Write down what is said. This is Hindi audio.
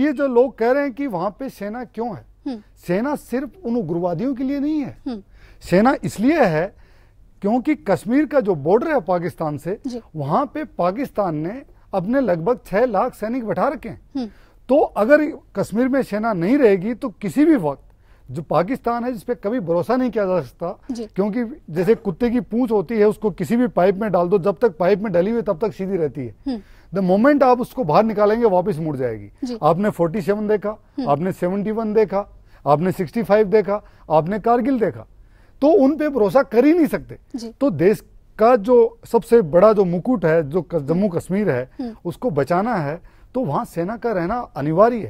ये जो लोग कह रहे हैं कि वहां पे सेना क्यों है हम्म। सेना सिर्फ उन उग्रवादियों के लिए नहीं है हम्म। सेना इसलिए है क्योंकि कश्मीर का जो बॉर्डर है पाकिस्तान से वहां पे पाकिस्तान ने अपने लगभग छह लाख सैनिक बैठा रखे हैं हम्म। तो अगर कश्मीर में सेना नहीं रहेगी तो किसी भी वक्त जो पाकिस्तान है जिसपे कभी भरोसा नहीं किया जा सकता क्योंकि जैसे कुत्ते की पूंछ होती है उसको किसी भी पाइप में डाल दो जब तक पाइप में डली हुई तब तक सीधी रहती है द हम्म। मोमेंट आप उसको बाहर निकालेंगे वापस मुड़ जाएगी आपने 47 हम्म। देखा आपने 71 देखा आपने 65 देखा आपने कारगिल देखा तो उन पे भरोसा कर ही नहीं सकते तो देश का जो सबसे बड़ा जो मुकुट है जो जम्मू हम्म। कश्मीर है उसको बचाना है तो वहां सेना का रहना अनिवार्य है